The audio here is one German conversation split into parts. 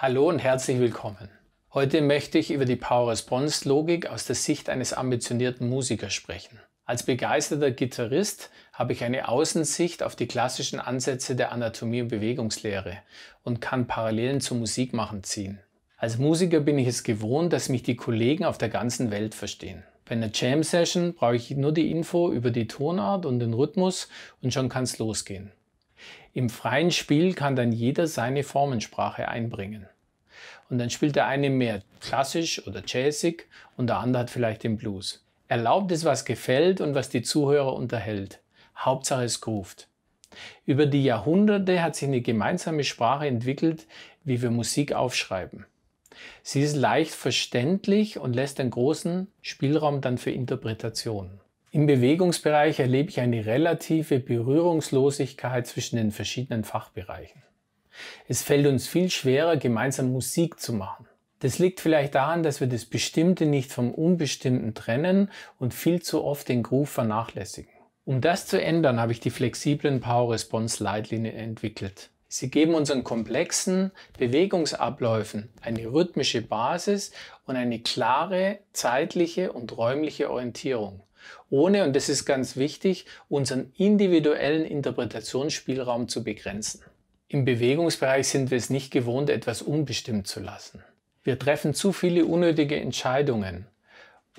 Hallo und herzlich willkommen. Heute möchte ich über die Power-Response-Logik aus der Sicht eines ambitionierten Musikers sprechen. Als begeisterter Gitarrist habe ich eine Außensicht auf die klassischen Ansätze der Anatomie und Bewegungslehre und kann Parallelen zum Musikmachen ziehen. Als Musiker bin ich es gewohnt, dass mich die Kollegen auf der ganzen Welt verstehen. Bei einer Jam-Session brauche ich nur die Info über die Tonart und den Rhythmus und schon kann es losgehen. Im freien Spiel kann dann jeder seine Formensprache einbringen. Und dann spielt der eine mehr klassisch oder jazzig und der andere hat vielleicht den Blues. Erlaubt ist, was gefällt und was die Zuhörer unterhält. Hauptsache es groovt. Über die Jahrhunderte hat sich eine gemeinsame Sprache entwickelt, wie wir Musik aufschreiben. Sie ist leicht verständlich und lässt einen großen Spielraum dann für Interpretationen. Im Bewegungsbereich erlebe ich eine relative Berührungslosigkeit zwischen den verschiedenen Fachbereichen. Es fällt uns viel schwerer, gemeinsam Musik zu machen. Das liegt vielleicht daran, dass wir das Bestimmte nicht vom Unbestimmten trennen und viel zu oft den Groove vernachlässigen. Um das zu ändern, habe ich die flexiblen Power Response Leitlinien entwickelt. Sie geben unseren komplexen Bewegungsabläufen eine rhythmische Basis und eine klare zeitliche und räumliche Orientierung ohne, und das ist ganz wichtig, unseren individuellen Interpretationsspielraum zu begrenzen. Im Bewegungsbereich sind wir es nicht gewohnt, etwas unbestimmt zu lassen. Wir treffen zu viele unnötige Entscheidungen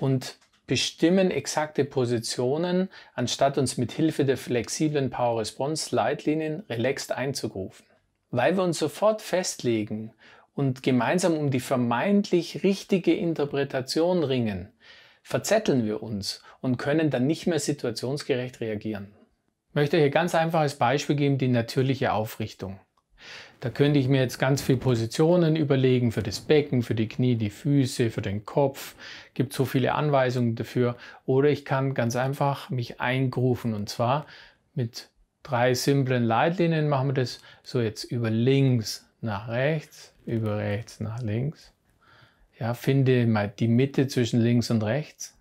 und bestimmen exakte Positionen, anstatt uns mit Hilfe der flexiblen Power Response Leitlinien relaxed einzugrufen. Weil wir uns sofort festlegen und gemeinsam um die vermeintlich richtige Interpretation ringen, verzetteln wir uns und können dann nicht mehr situationsgerecht reagieren. Ich möchte hier ganz einfach als Beispiel geben die natürliche Aufrichtung. Da könnte ich mir jetzt ganz viele Positionen überlegen für das Becken, für die Knie, die Füße, für den Kopf. Gibt so viele Anweisungen dafür. Oder ich kann ganz einfach mich eingrufen und zwar mit drei simplen Leitlinien machen wir das. So jetzt über links nach rechts, über rechts nach links, ja, finde mal die Mitte zwischen links und rechts.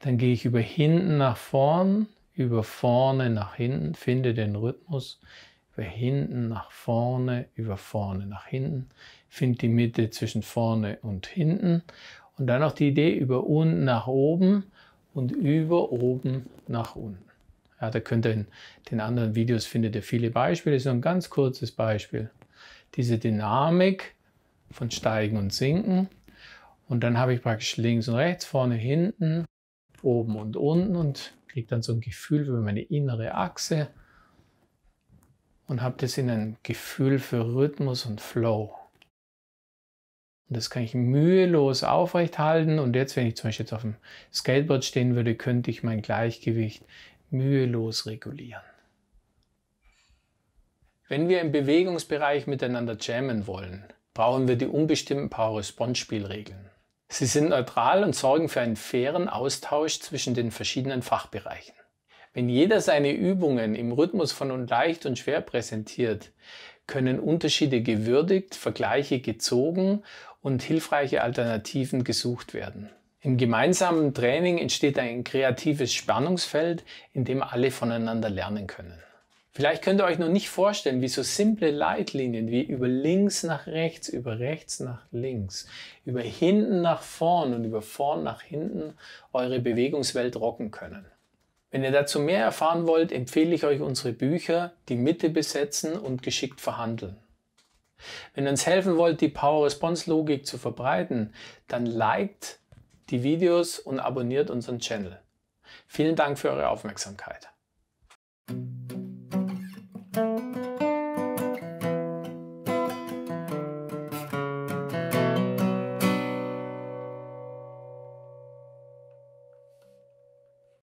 Dann gehe ich über hinten nach vorn, über vorne nach hinten, finde den Rhythmus. Über hinten nach vorne, über vorne nach hinten. Finde die Mitte zwischen vorne und hinten. Und dann noch die Idee über unten nach oben und über oben nach unten. Ja, da könnt ihr in den anderen Videos findet ihr viele Beispiele. Das ist nur ein ganz kurzes Beispiel. Diese Dynamik von Steigen und Sinken und dann habe ich praktisch links und rechts, vorne, hinten, oben und unten und kriege dann so ein Gefühl für meine innere Achse und habe das in ein Gefühl für Rhythmus und Flow. Und das kann ich mühelos aufrecht halten. Und jetzt, wenn ich zum Beispiel jetzt auf dem Skateboard stehen würde, könnte ich mein Gleichgewicht mühelos regulieren. Wenn wir im Bewegungsbereich miteinander jammen wollen, brauchen wir die unbestimmten Power-Response-Spielregeln. Sie sind neutral und sorgen für einen fairen Austausch zwischen den verschiedenen Fachbereichen. Wenn jeder seine Übungen im Rhythmus von und leicht und schwer präsentiert, können Unterschiede gewürdigt, Vergleiche gezogen und hilfreiche Alternativen gesucht werden. Im gemeinsamen Training entsteht ein kreatives Spannungsfeld, in dem alle voneinander lernen können. Vielleicht könnt ihr euch noch nicht vorstellen, wie so simple Leitlinien wie über links nach rechts, über rechts nach links, über hinten nach vorn und über vorn nach hinten eure Bewegungswelt rocken können. Wenn ihr dazu mehr erfahren wollt, empfehle ich euch unsere Bücher Die Mitte besetzen und Geschickt verhandeln. Wenn ihr uns helfen wollt, die Power-Response-Logik zu verbreiten, dann liked die Videos und abonniert unseren Channel. Vielen Dank für eure Aufmerksamkeit.